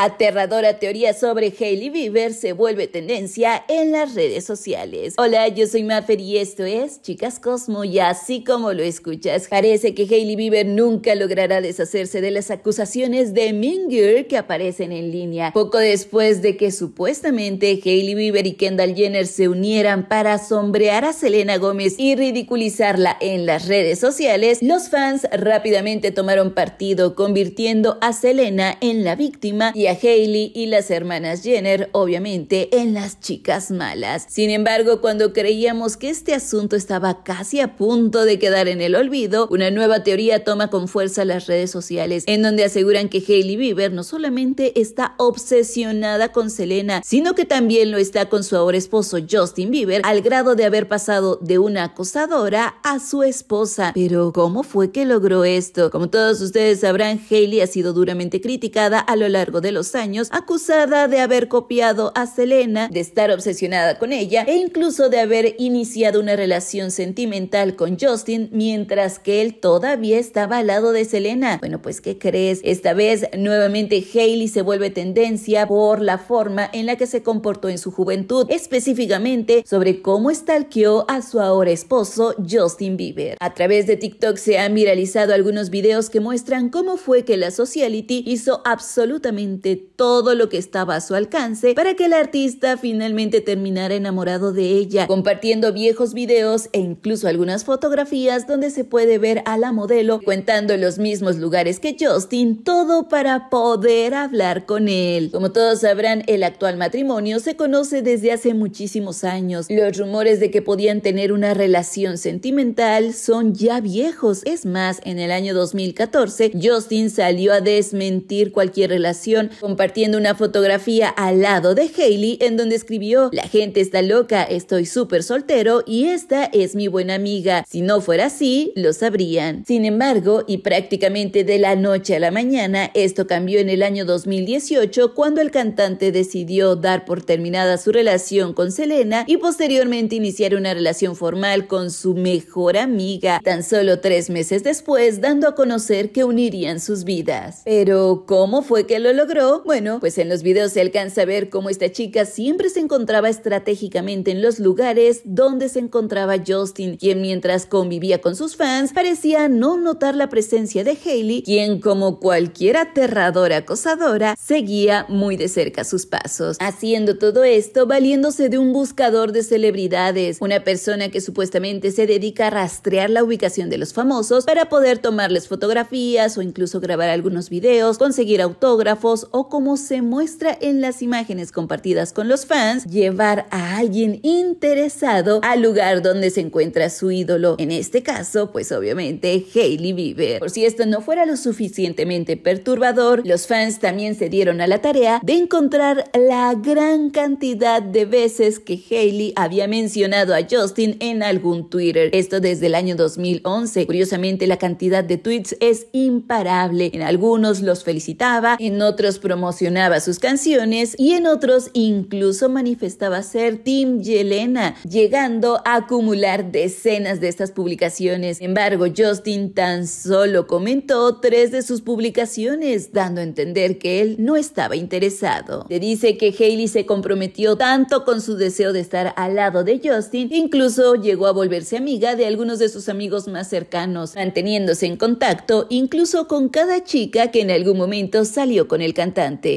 Aterradora teoría sobre Hailey Bieber se vuelve tendencia en las redes sociales. Hola, yo soy Maffer y esto es Chicas Cosmo y así como lo escuchas, parece que Hailey Bieber nunca logrará deshacerse de las acusaciones de Mean que aparecen en línea. Poco después de que supuestamente Hailey Bieber y Kendall Jenner se unieran para sombrear a Selena Gómez y ridiculizarla en las redes sociales, los fans rápidamente tomaron partido convirtiendo a Selena en la víctima y Hayley y las hermanas Jenner, obviamente, en las chicas malas. Sin embargo, cuando creíamos que este asunto estaba casi a punto de quedar en el olvido, una nueva teoría toma con fuerza las redes sociales, en donde aseguran que Hailey Bieber no solamente está obsesionada con Selena, sino que también lo está con su ahora esposo Justin Bieber, al grado de haber pasado de una acosadora a su esposa. Pero, ¿cómo fue que logró esto? Como todos ustedes sabrán, Hailey ha sido duramente criticada a lo largo de años, acusada de haber copiado a Selena, de estar obsesionada con ella e incluso de haber iniciado una relación sentimental con Justin mientras que él todavía estaba al lado de Selena. Bueno, pues ¿qué crees? Esta vez nuevamente Hailey se vuelve tendencia por la forma en la que se comportó en su juventud, específicamente sobre cómo estalqueó a su ahora esposo Justin Bieber. A través de TikTok se han viralizado algunos videos que muestran cómo fue que la sociality hizo absolutamente todo lo que estaba a su alcance para que el artista finalmente terminara enamorado de ella, compartiendo viejos videos e incluso algunas fotografías donde se puede ver a la modelo cuentando los mismos lugares que Justin, todo para poder hablar con él. Como todos sabrán, el actual matrimonio se conoce desde hace muchísimos años. Los rumores de que podían tener una relación sentimental son ya viejos. Es más, en el año 2014, Justin salió a desmentir cualquier relación compartiendo una fotografía al lado de Hailey en donde escribió, la gente está loca, estoy súper soltero y esta es mi buena amiga. Si no fuera así, lo sabrían. Sin embargo, y prácticamente de la noche a la mañana, esto cambió en el año 2018 cuando el cantante decidió dar por terminada su relación con Selena y posteriormente iniciar una relación formal con su mejor amiga, tan solo tres meses después dando a conocer que unirían sus vidas. Pero, ¿cómo fue que lo logró? Bueno, pues en los videos se alcanza a ver cómo esta chica siempre se encontraba estratégicamente en los lugares donde se encontraba Justin, quien mientras convivía con sus fans parecía no notar la presencia de Hailey, quien como cualquier aterradora acosadora seguía muy de cerca sus pasos. Haciendo todo esto, valiéndose de un buscador de celebridades, una persona que supuestamente se dedica a rastrear la ubicación de los famosos para poder tomarles fotografías o incluso grabar algunos videos, conseguir autógrafos o como se muestra en las imágenes compartidas con los fans, llevar a alguien interesado al lugar donde se encuentra su ídolo. En este caso, pues obviamente Hailey Bieber. Por si esto no fuera lo suficientemente perturbador, los fans también se dieron a la tarea de encontrar la gran cantidad de veces que Hailey había mencionado a Justin en algún Twitter. Esto desde el año 2011. Curiosamente, la cantidad de tweets es imparable. En algunos los felicitaba, en otros promocionaba sus canciones y en otros incluso manifestaba ser Tim Yelena, llegando a acumular decenas de estas publicaciones. Sin embargo, Justin tan solo comentó tres de sus publicaciones, dando a entender que él no estaba interesado. Se dice que Hailey se comprometió tanto con su deseo de estar al lado de Justin, incluso llegó a volverse amiga de algunos de sus amigos más cercanos, manteniéndose en contacto incluso con cada chica que en algún momento salió con el cantante.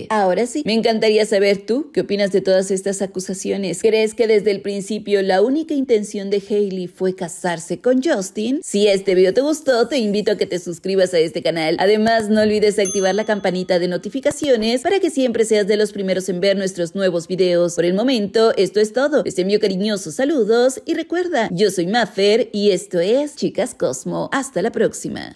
Ahora sí, me encantaría saber tú qué opinas de todas estas acusaciones. ¿Crees que desde el principio la única intención de Hailey fue casarse con Justin? Si este video te gustó, te invito a que te suscribas a este canal. Además, no olvides activar la campanita de notificaciones para que siempre seas de los primeros en ver nuestros nuevos videos. Por el momento, esto es todo. Les envío cariñosos saludos y recuerda, yo soy Maffer y esto es Chicas Cosmo. Hasta la próxima.